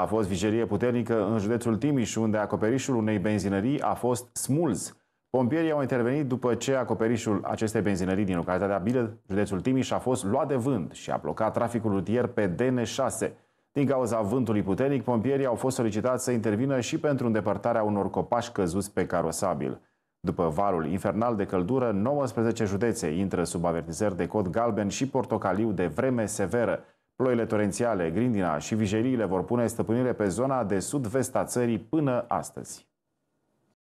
A fost vijerie puternică în județul Timiș, unde acoperișul unei benzinării a fost smuls. Pompierii au intervenit după ce acoperișul acestei benzinării din localitatea Bilă, județul Timiș, a fost luat de vânt și a blocat traficul rutier pe DN6. Din cauza vântului puternic, pompierii au fost solicitați să intervină și pentru îndepărtarea unor copaci căzuți pe carosabil. După valul infernal de căldură, 19 județe intră sub avertizări de cod galben și portocaliu de vreme severă. Ploile torențiale, grindina și vijeriile vor pune stăpânire pe zona de sud-vest a țării până astăzi.